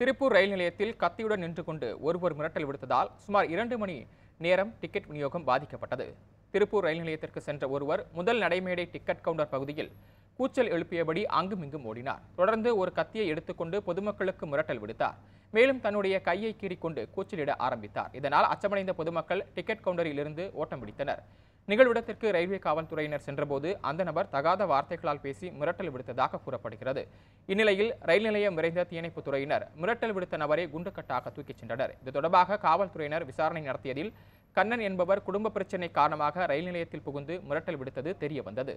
திருப்பூர் ரயில் நிலையத்தில் கத்தியுடன் நின்று கொண்டு ஒருவர் மிரட்டல் விடுத்ததால் சுமார் இரண்டு மணி நேரம் டிக்கெட் விநியோகம் பாதிக்கப்பட்டது திருப்பூர் ரயில் நிலையத்திற்கு சென்ற ஒருவர் முதல் நடைமேடை டிக்கெட் கவுண்டர் பகுதியில் கூச்சல் எழுப்பியபடி அங்கும் இங்கும் ஓடினார் தொடர்ந்து ஒரு கத்தியை எடுத்துக்கொண்டு பொதுமக்களுக்கு மிரட்டல் விடுத்தார் மேலும் தன்னுடைய கையை கீறிக்கொண்டு கூச்சலிட ஆரம்பித்தார் இதனால் அச்சமடைந்த பொதுமக்கள் டிக்கெட் கவுண்டரில் இருந்து ஓட்டம் பிடித்தனர் நிகழ்விடத்திற்கு ரயில்வே காவல்துறையினர் சென்றபோது அந்த நபர் தகாத வார்த்தைகளால் பேசி மிரட்டல் விடுத்ததாக கூறப்படுகிறது இந்நிலையில் ரயில் நிலையம் விரைந்த தீயணைப்புத் துறையினர் மிரட்டல் விடுத்த நபரை குண்டுக்கட்டாக தூக்கிச் சென்றனர் இது தொடர்பாக காவல்துறையினர் விசாரணை நடத்தியதில் கண்ணன் என்பவர் குடும்ப பிரச்சினை காரணமாக ரயில் நிலையத்தில் புகுந்து மிரட்டல் விடுத்தது தெரியவந்தது